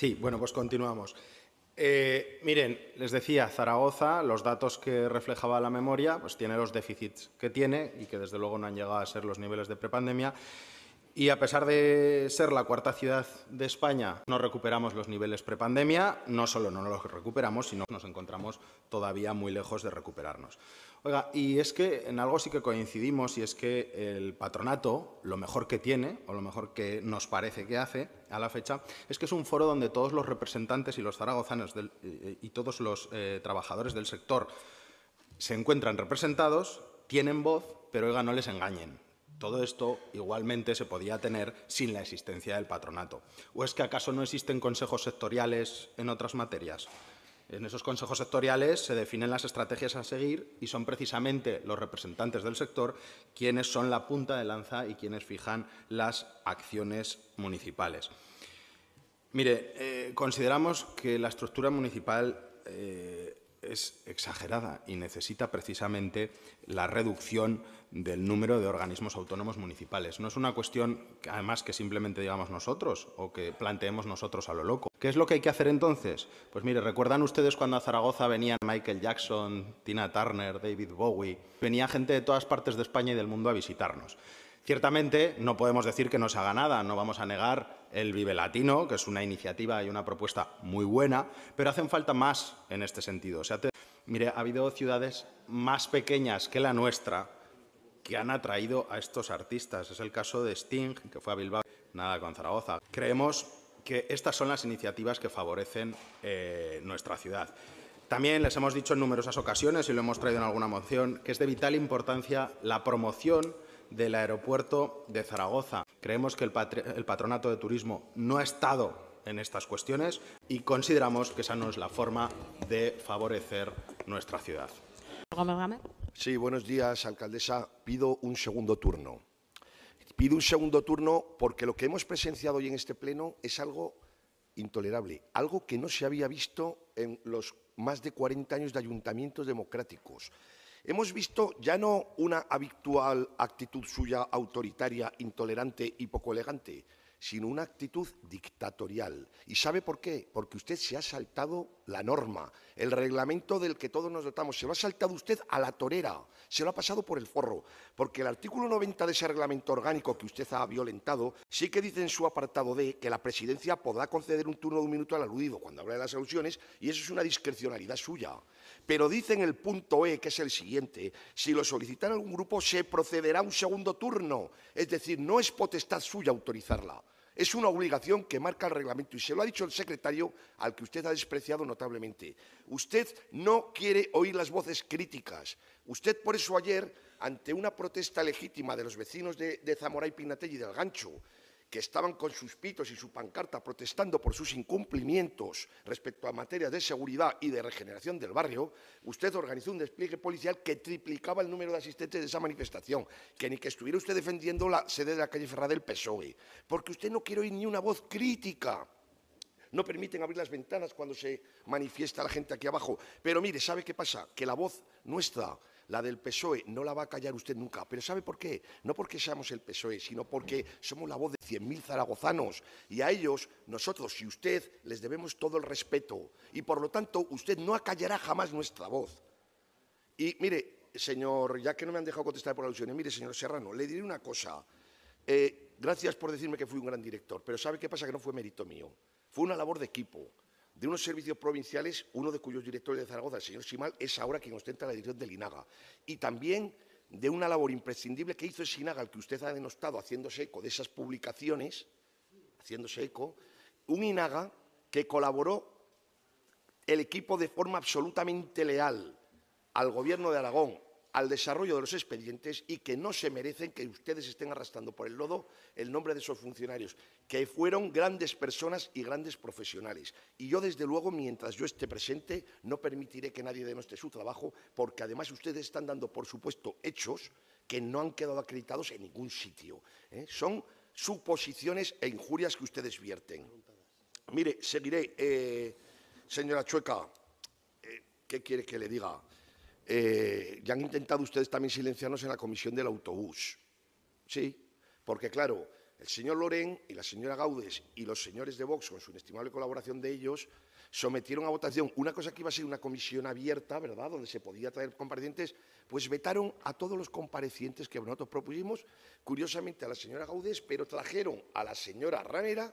Sí, bueno, pues continuamos. Eh, miren, les decía, Zaragoza, los datos que reflejaba la memoria, pues tiene los déficits que tiene y que desde luego no han llegado a ser los niveles de prepandemia. Y a pesar de ser la cuarta ciudad de España, no recuperamos los niveles prepandemia, no solo no los recuperamos, sino que nos encontramos todavía muy lejos de recuperarnos. Oiga, y es que en algo sí que coincidimos y es que el patronato, lo mejor que tiene, o lo mejor que nos parece que hace a la fecha, es que es un foro donde todos los representantes y los zaragozanos eh, y todos los eh, trabajadores del sector se encuentran representados, tienen voz, pero oiga, no les engañen. Todo esto igualmente se podía tener sin la existencia del patronato. ¿O es que acaso no existen consejos sectoriales en otras materias? En esos consejos sectoriales se definen las estrategias a seguir y son precisamente los representantes del sector quienes son la punta de lanza y quienes fijan las acciones municipales. Mire, eh, consideramos que la estructura municipal eh, es exagerada y necesita precisamente la reducción del número de organismos autónomos municipales. No es una cuestión, que, además, que simplemente digamos nosotros o que planteemos nosotros a lo loco. ¿Qué es lo que hay que hacer entonces? Pues mire, ¿recuerdan ustedes cuando a Zaragoza venían Michael Jackson, Tina Turner, David Bowie? Venía gente de todas partes de España y del mundo a visitarnos. Ciertamente no podemos decir que no se haga nada, no vamos a negar el Vive Latino, que es una iniciativa y una propuesta muy buena, pero hacen falta más en este sentido. sea, Mire, ha habido ciudades más pequeñas que la nuestra que han atraído a estos artistas. Es el caso de Sting, que fue a Bilbao, nada con Zaragoza. Creemos que estas son las iniciativas que favorecen eh, nuestra ciudad. También les hemos dicho en numerosas ocasiones, y lo hemos traído en alguna moción, que es de vital importancia la promoción del aeropuerto de Zaragoza. Creemos que el, patronato de turismo no ha estado en estas cuestiones y consideramos que esa no es la forma de favorecer nuestra ciudad. Sí, buenos días, alcaldesa. Pido un segundo turno. Pido un segundo turno porque lo que hemos presenciado hoy en este pleno es algo intolerable, algo que no se había visto en los más de 40 años de ayuntamientos democráticos. Hemos visto ya no una habitual actitud suya autoritaria, intolerante y poco elegante, sino una actitud dictatorial. ¿Y sabe por qué? Porque usted se ha saltado la norma, el reglamento del que todos nos dotamos. Se lo ha saltado usted a la torera, se lo ha pasado por el forro, porque el artículo 90 de ese reglamento orgánico que usted ha violentado sí que dice en su apartado D que la presidencia podrá conceder un turno de un minuto al aludido cuando habla de las alusiones, y eso es una discrecionalidad suya. Pero dice en el punto E, que es el siguiente, si lo solicitan algún grupo se procederá a un segundo turno, es decir, no es potestad suya autorizarla. Es una obligación que marca el reglamento y se lo ha dicho el secretario al que usted ha despreciado notablemente. Usted no quiere oír las voces críticas. Usted por eso ayer, ante una protesta legítima de los vecinos de, de Zamora y Pinatelli del Gancho, que estaban con sus pitos y su pancarta protestando por sus incumplimientos respecto a materia de seguridad y de regeneración del barrio, usted organizó un despliegue policial que triplicaba el número de asistentes de esa manifestación, que ni que estuviera usted defendiendo la sede de la calle Ferra del PSOE, porque usted no quiere oír ni una voz crítica. No permiten abrir las ventanas cuando se manifiesta la gente aquí abajo. Pero mire, ¿sabe qué pasa? Que la voz nuestra la del PSOE no la va a callar usted nunca, pero ¿sabe por qué? No porque seamos el PSOE, sino porque somos la voz de 100.000 zaragozanos y a ellos, nosotros y usted, les debemos todo el respeto y por lo tanto usted no acallará jamás nuestra voz. Y mire, señor, ya que no me han dejado contestar por alusiones, mire, señor Serrano, le diré una cosa. Eh, gracias por decirme que fui un gran director, pero ¿sabe qué pasa? Que no fue mérito mío. Fue una labor de equipo de unos servicios provinciales, uno de cuyos directores de Zaragoza, el señor Simal, es ahora quien ostenta la dirección del INAGA. Y también de una labor imprescindible que hizo el SINAGA, al que usted ha denostado, haciéndose eco de esas publicaciones, haciéndose eco, un INAGA que colaboró el equipo de forma absolutamente leal al gobierno de Aragón, al desarrollo de los expedientes y que no se merecen que ustedes estén arrastrando por el lodo el nombre de esos funcionarios, que fueron grandes personas y grandes profesionales. Y yo, desde luego, mientras yo esté presente, no permitiré que nadie denoste su trabajo, porque además ustedes están dando, por supuesto, hechos que no han quedado acreditados en ningún sitio. ¿eh? Son suposiciones e injurias que ustedes vierten. Mire, seguiré, eh, señora Chueca, eh, ¿qué quiere que le diga? Eh, ya han intentado ustedes también silenciarnos en la comisión del autobús. Sí, porque claro, el señor Loren y la señora Gaudes y los señores de Vox, con su inestimable colaboración de ellos, sometieron a votación una cosa que iba a ser una comisión abierta, ¿verdad?, donde se podía traer comparecientes, pues vetaron a todos los comparecientes que nosotros propusimos, curiosamente a la señora Gaudes, pero trajeron a la señora Ranera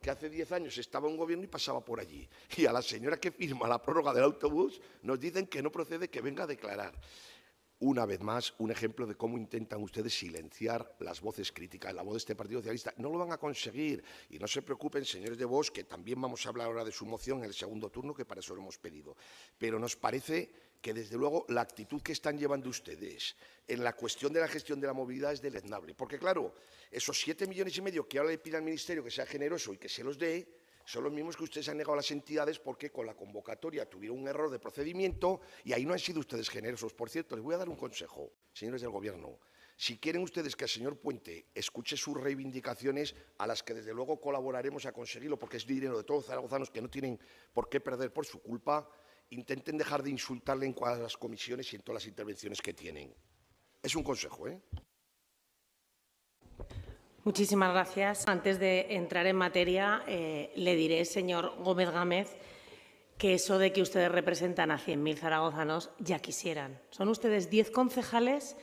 que hace 10 años estaba un gobierno y pasaba por allí. Y a la señora que firma la prórroga del autobús nos dicen que no procede que venga a declarar. Una vez más, un ejemplo de cómo intentan ustedes silenciar las voces críticas, la voz de este Partido Socialista. No lo van a conseguir. Y no se preocupen, señores de Vos, que también vamos a hablar ahora de su moción en el segundo turno, que para eso lo hemos pedido. Pero nos parece que desde luego la actitud que están llevando ustedes en la cuestión de la gestión de la movilidad es deleznable. Porque claro, esos siete millones y medio que ahora le pide al Ministerio que sea generoso y que se los dé, son los mismos que ustedes han negado a las entidades porque con la convocatoria tuvieron un error de procedimiento y ahí no han sido ustedes generosos. Por cierto, les voy a dar un consejo, señores del Gobierno. Si quieren ustedes que el señor Puente escuche sus reivindicaciones, a las que desde luego colaboraremos a conseguirlo, porque es dinero de todos los zaragozanos que no tienen por qué perder por su culpa, intenten dejar de insultarle en todas las comisiones y en todas las intervenciones que tienen. Es un consejo, ¿eh? Muchísimas gracias. Antes de entrar en materia, eh, le diré, señor Gómez Gámez, que eso de que ustedes representan a 100.000 zaragozanos ya quisieran. Son ustedes 10 concejales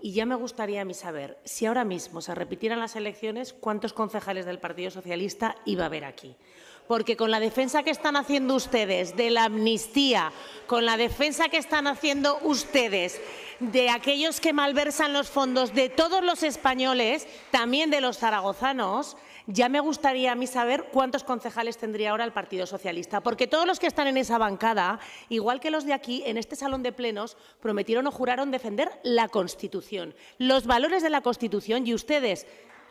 y ya me gustaría a mí saber, si ahora mismo se repitieran las elecciones, ¿cuántos concejales del Partido Socialista iba a haber aquí? porque con la defensa que están haciendo ustedes de la amnistía, con la defensa que están haciendo ustedes de aquellos que malversan los fondos de todos los españoles, también de los zaragozanos, ya me gustaría a mí saber cuántos concejales tendría ahora el Partido Socialista, porque todos los que están en esa bancada, igual que los de aquí, en este salón de plenos, prometieron o juraron defender la Constitución, los valores de la Constitución y ustedes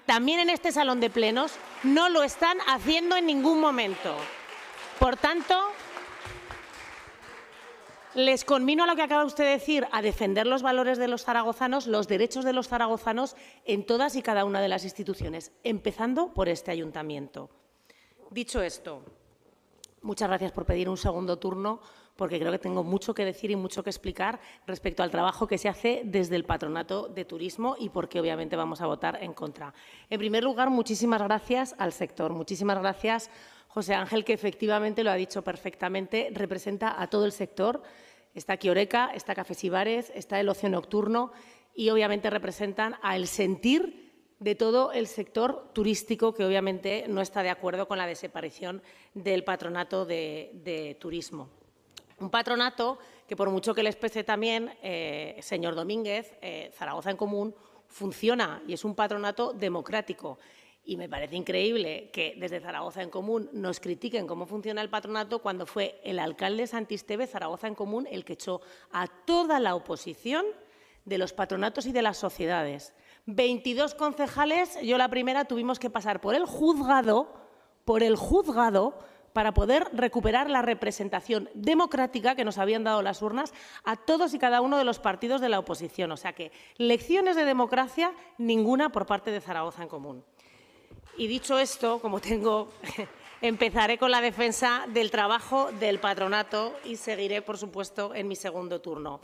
también en este salón de plenos, no lo están haciendo en ningún momento. Por tanto, les conmino a lo que acaba usted de decir, a defender los valores de los zaragozanos, los derechos de los zaragozanos en todas y cada una de las instituciones, empezando por este ayuntamiento. Dicho esto, Muchas gracias por pedir un segundo turno, porque creo que tengo mucho que decir y mucho que explicar respecto al trabajo que se hace desde el Patronato de Turismo y por qué obviamente vamos a votar en contra. En primer lugar, muchísimas gracias al sector, muchísimas gracias José Ángel, que efectivamente lo ha dicho perfectamente, representa a todo el sector. Está Quioreca, está Cafés y Bares, está el Ocio Nocturno y obviamente representan al sentir de todo el sector turístico, que obviamente no está de acuerdo con la desaparición del patronato de, turismo. Un patronato que, por mucho que les pese también, eh, señor Domínguez, eh, Zaragoza en Común, funciona y es un patronato democrático. Y me parece increíble que desde Zaragoza en Común nos critiquen cómo funciona el patronato cuando fue el alcalde Santisteve, Zaragoza en Común, el que echó a toda la oposición de los patronatos y de las sociedades. 22 concejales, yo la primera, tuvimos que pasar por el juzgado, por el juzgado, para poder recuperar la representación democrática que nos habían dado las urnas a todos y cada uno de los partidos de la oposición. O sea que lecciones de democracia, ninguna por parte de Zaragoza en Común. Y dicho esto, como tengo, empezaré con la defensa del trabajo del patronato y seguiré, por supuesto, en mi segundo turno.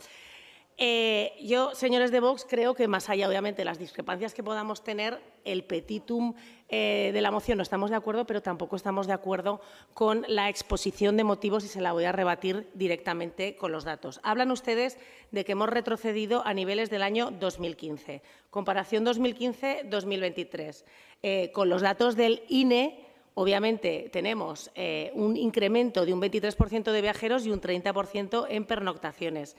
Eh, yo, señores de Vox, creo que más allá, obviamente, de las discrepancias que podamos tener, el petitum eh, de la moción no estamos de acuerdo, pero tampoco estamos de acuerdo con la exposición de motivos y se la voy a rebatir directamente con los datos. Hablan ustedes de que hemos retrocedido a niveles del año 2015, comparación 2015-2023. Eh, con los datos del INE, obviamente tenemos un incremento de un 23% de viajeros y un 30% en pernoctaciones.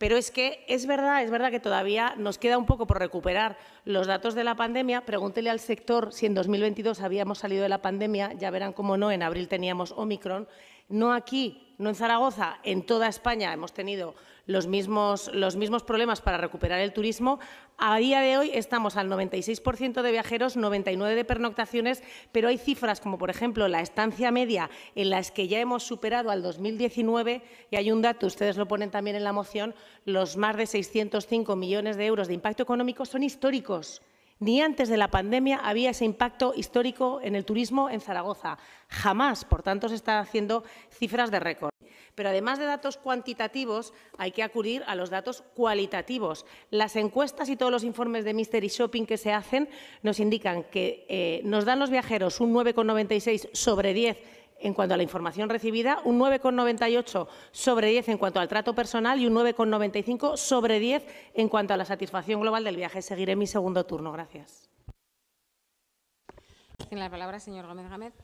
Pero es que es verdad, es verdad que todavía nos queda un poco por recuperar los datos de la pandemia. Pregúntele al sector si en 2022 habíamos salido de la pandemia, ya verán cómo no, en abril teníamos Omicron no aquí, no en Zaragoza, en toda España hemos tenido los mismos, los mismos problemas para recuperar el turismo. A día de hoy estamos al 96% de viajeros, 99% de pernoctaciones, pero hay cifras como, por ejemplo, la estancia media, en las que ya hemos superado al 2019, y hay un dato, ustedes lo ponen también en la moción, los más de 605 millones de euros de impacto económico son históricos. Ni antes de la pandemia había ese impacto histórico en el turismo en Zaragoza. Jamás, por tanto, se están haciendo cifras de récord. Pero además de datos cuantitativos, hay que acudir a los datos cualitativos. Las encuestas y todos los informes de Mystery Shopping que se hacen nos indican que eh, nos dan los viajeros un 9,96 sobre 10 en cuanto a la información recibida, un 9,98 sobre 10 en cuanto al trato personal y un 9,95 sobre 10 en cuanto a la satisfacción global del viaje. Seguiré mi segundo turno. Gracias. Tiene la palabra, señor Gómez gamet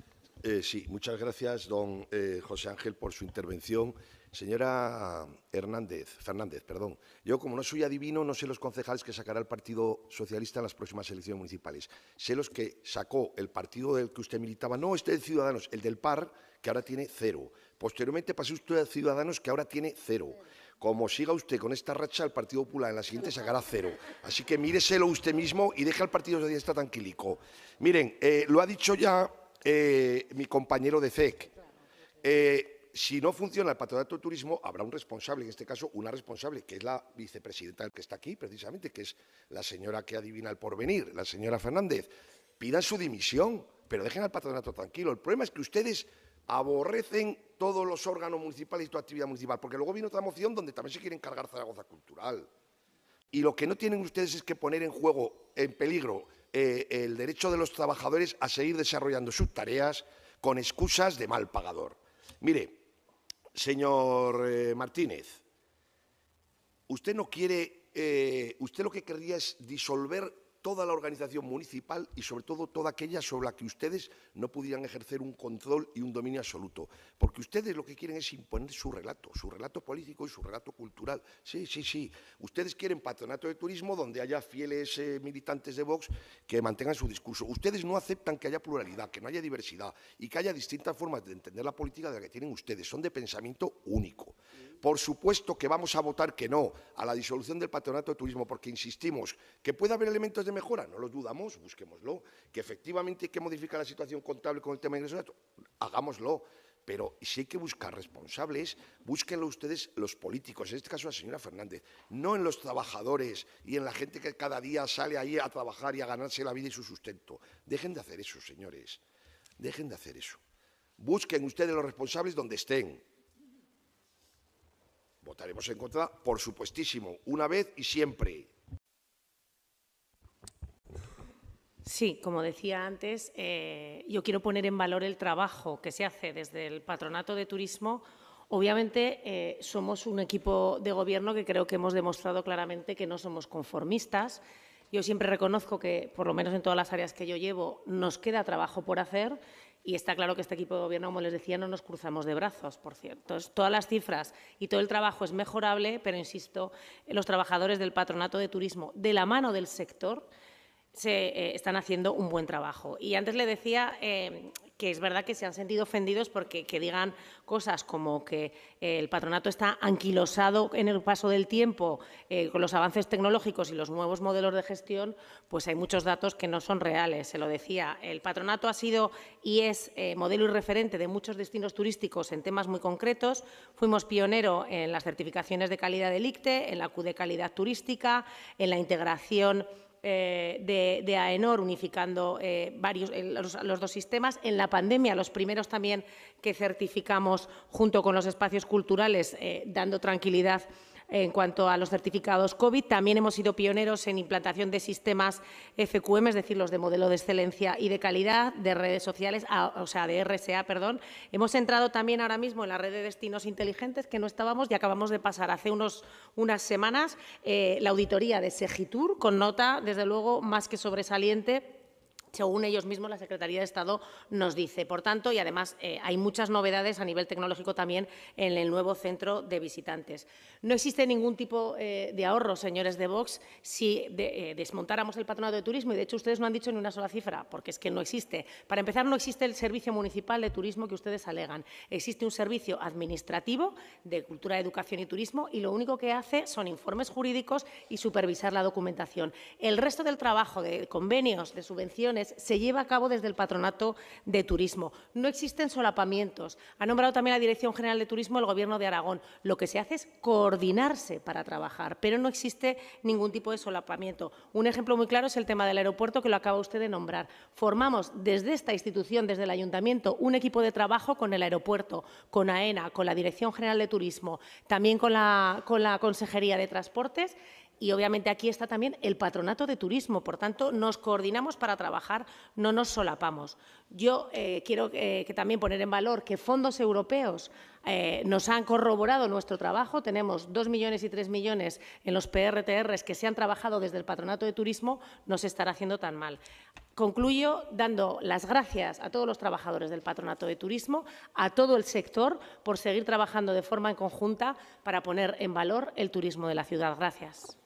eh, sí, muchas gracias, don eh, José Ángel, por su intervención. Señora Hernández, Fernández, perdón, yo como no soy adivino no sé los concejales que sacará el Partido Socialista en las próximas elecciones municipales. Sé los que sacó el partido del que usted militaba, no este de Ciudadanos, el del PAR, que ahora tiene cero. Posteriormente pasó usted a Ciudadanos, que ahora tiene cero. Como siga usted con esta racha, el Partido Popular en la siguiente sacará cero. Así que míreselo usted mismo y deja al Partido Socialista tranquilico. Miren, eh, lo ha dicho ya eh, mi compañero de CEC. E si no funciona el patronato de turismo, habrá un responsable, en este caso una responsable, que es la vicepresidenta que está aquí, precisamente, que es la señora que adivina el porvenir, la señora Fernández. Pidan su dimisión, pero dejen al patronato tranquilo. El problema es que ustedes aborrecen todos los órganos municipales y toda actividad municipal, porque luego viene otra moción donde también se quiere encargar Zaragoza Cultural. Y lo que no tienen ustedes es que poner en juego, en peligro, eh, el derecho de los trabajadores a seguir desarrollando sus tareas con excusas de mal pagador. Mire, Señor eh, Martínez, usted no quiere, eh, usted lo que querría es disolver toda la organización municipal y sobre todo toda aquella sobre la que ustedes no pudieran ejercer un control y un dominio absoluto. Porque ustedes lo que quieren es imponer su relato, su relato político y su relato cultural. Sí, sí, sí. Ustedes quieren patronato de turismo donde haya fieles eh, militantes de Vox que mantengan su discurso. Ustedes no aceptan que haya pluralidad, que no haya diversidad y que haya distintas formas de entender la política de la que tienen ustedes. Son de pensamiento único por supuesto que vamos a votar que no a la disolución del Patronato de Turismo, porque insistimos que puede haber elementos de mejora, no los dudamos, busquémoslo, que efectivamente hay que modificar la situación contable con el tema de ingresos, hagámoslo. Pero si hay que buscar responsables, búsquenlo ustedes los políticos, en este caso la señora Fernández, no en los trabajadores y en la gente que cada día sale ahí a trabajar y a ganarse la vida y su sustento. Dejen de hacer eso, señores. Dejen de hacer eso. Busquen ustedes los responsables donde estén, Votaremos en contra, por supuestísimo, una vez y siempre. Sí, como decía antes, eh, yo quiero poner en valor el trabajo que se hace desde el Patronato de Turismo. Obviamente, eh, somos un equipo de gobierno que creo que hemos demostrado claramente que no somos conformistas. Yo siempre reconozco que, por lo menos en todas las áreas que yo llevo, nos queda trabajo por hacer y está claro que este equipo de gobierno, como les decía, no nos cruzamos de brazos, por cierto. Todas las cifras y todo el trabajo es mejorable, pero insisto, los trabajadores del patronato de turismo, de la mano del sector, se, eh, están haciendo un buen trabajo. Y antes le decía, eh, que es verdad que se han sentido ofendidos porque que digan cosas como que eh, el patronato está anquilosado en el paso del tiempo eh, con los avances tecnológicos y los nuevos modelos de gestión, pues hay muchos datos que no son reales. Se lo decía, el patronato ha sido y es eh, modelo y referente de muchos destinos turísticos en temas muy concretos. Fuimos pionero en las certificaciones de calidad del ICTE, en la Q de calidad turística, en la integración eh, de, AENOR, unificando eh, varios, eh, los, dos sistemas. En la pandemia, los primeros también que certificamos junto con los espacios culturales, dando tranquilidad en cuanto a los certificados COVID. También hemos sido pioneros en implantación de sistemas FQM, es decir, los de modelo de excelencia y de calidad, de redes sociales, o sea, de RSA, perdón. Hemos entrado también ahora mismo en la red de destinos inteligentes, que no estábamos y acabamos de pasar hace unos, unas semanas eh, la auditoría de Segitur, con nota, desde luego, más que sobresaliente según ellos mismos, la Secretaría de Estado nos dice. Por tanto, y además eh, hay muchas novedades a nivel tecnológico también en el nuevo centro de visitantes. No existe ningún tipo eh, de ahorro, señores de Vox, si eh, desmontáramos el patronato de turismo, y de hecho ustedes no han dicho ni una sola cifra, porque es que no existe. Para empezar, no existe el servicio municipal de turismo que ustedes alegan. Existe un servicio administrativo de cultura, educación y turismo, y lo único que hace son informes jurídicos y supervisar la documentación. El resto del trabajo de convenios, de subvenciones, se lleva a cabo desde el Patronato de Turismo. No existen solapamientos. Ha nombrado también la Dirección General de Turismo el Gobierno de Aragón. Lo que se hace es coordinarse para trabajar, pero no existe ningún tipo de solapamiento. Un ejemplo muy claro es el tema del aeropuerto, que lo acaba usted de nombrar. Formamos desde esta institución, desde el Ayuntamiento, un equipo de trabajo con el aeropuerto, con AENA, con la Dirección General de Turismo, también con con la Consejería de Transportes y obviamente aquí está también el patronato de turismo, por tanto, nos coordinamos para trabajar, no nos solapamos. Yo eh, quiero eh, que también poner en valor que fondos europeos eh, nos han corroborado nuestro trabajo. Tenemos dos millones y tres millones en los PRTRs que se han trabajado desde el Patronato de Turismo, no se estará haciendo tan mal. Concluyo dando las gracias a todos los trabajadores del Patronato de Turismo, a todo el sector, por seguir trabajando de forma en conjunta para poner en valor el turismo de la ciudad. Gracias.